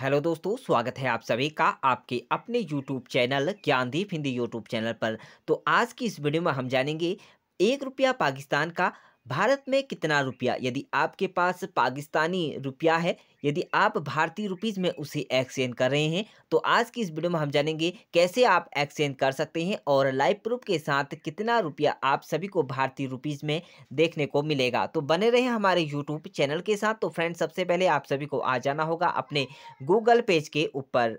hello दोस्तों स्वागत है आप सभी का आपके अपने YouTube channel Gyandeep Hindi YouTube channel पर तो आज की इस वीडियो में हम जानेंगे एक रुपया पाकिस्तान का भारत में कितना रुपया यदि आपके पास पाकिस्तानी रुपया है यदि आप भारतीय रुपीज़ में उसे एक्सचेंज कर रहे हैं तो आज की इस वीडियो में हम जानेंगे कैसे आप एक्सचेंज कर सकते हैं और लाइव प्रूफ के साथ कितना रुपया आप सभी को भारतीय रुपीज़ में देखने को मिलेगा तो बने रहे हमारे यूट्यूब चैनल के साथ तो फ्रेंड सबसे पहले आप सभी को आ जाना होगा अपने गूगल पेज के ऊपर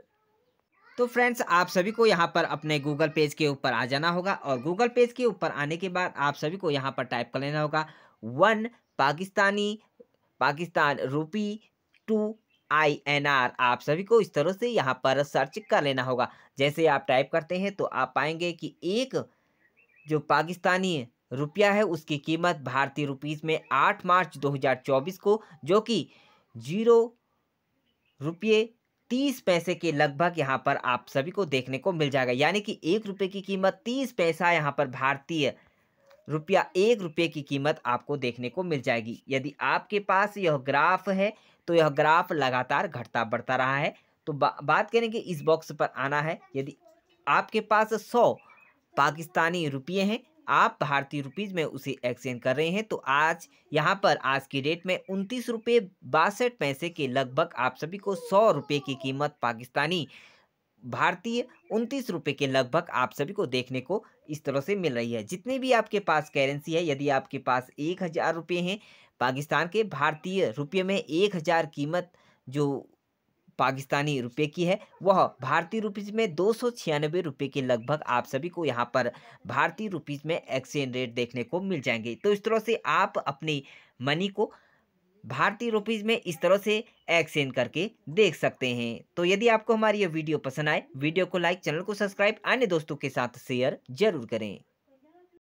तो फ्रेंड्स आप सभी को यहाँ पर अपने गूगल पेज के ऊपर आ जाना होगा और गूगल पेज के ऊपर आने के बाद आप सभी को यहाँ पर टाइप कर लेना होगा वन पाकिस्तानी पाकिस्तान रूपी टू आई एन आर आप सभी को इस तरह से यहाँ पर सर्च कर लेना होगा जैसे आप टाइप करते हैं तो आप पाएंगे कि एक जो पाकिस्तानी रुपया है उसकी कीमत भारतीय रुपीज़ में आठ मार्च 2024 को जो कि जीरो रुपये तीस पैसे के लगभग यहाँ पर आप सभी को देखने को मिल जाएगा यानी कि एक रुपये की कीमत तीस पैसा यहाँ पर भारतीय रुपया एक रुपये की कीमत आपको देखने को मिल जाएगी यदि आपके पास यह ग्राफ है तो यह ग्राफ लगातार घटता बढ़ता रहा है तो बा, बात करेंगे इस बॉक्स पर आना है यदि आपके पास सौ पाकिस्तानी रुपये हैं आप भारतीय रुपीज़ में उसे एक्सचेंज कर रहे हैं तो आज यहाँ पर आज की डेट में उनतीस रुपये बासठ पैसे के लगभग आप सभी को सौ रुपये की कीमत पाकिस्तानी भारतीय उनतीस रुपये के लगभग आप सभी को देखने को इस तरह से मिल रही है जितने भी आपके पास करेंसी है यदि आपके पास एक हज़ार रुपये हैं पाकिस्तान के भारतीय रुपये में एक हज़ार कीमत जो पाकिस्तानी रुपये की है वह भारतीय रुपीज़ में दो सौ छियानबे रुपये के लगभग आप सभी को यहाँ पर भारतीय रुपीज़ में एक्सचेंज रेट देखने को मिल जाएंगे तो इस तरह से आप अपनी मनी को भारतीय रुपीज़ में इस तरह से एक्सचेंज करके देख सकते हैं तो यदि आपको हमारी यह वीडियो पसंद आए वीडियो को लाइक चैनल को सब्सक्राइब अन्य दोस्तों के साथ शेयर जरूर करें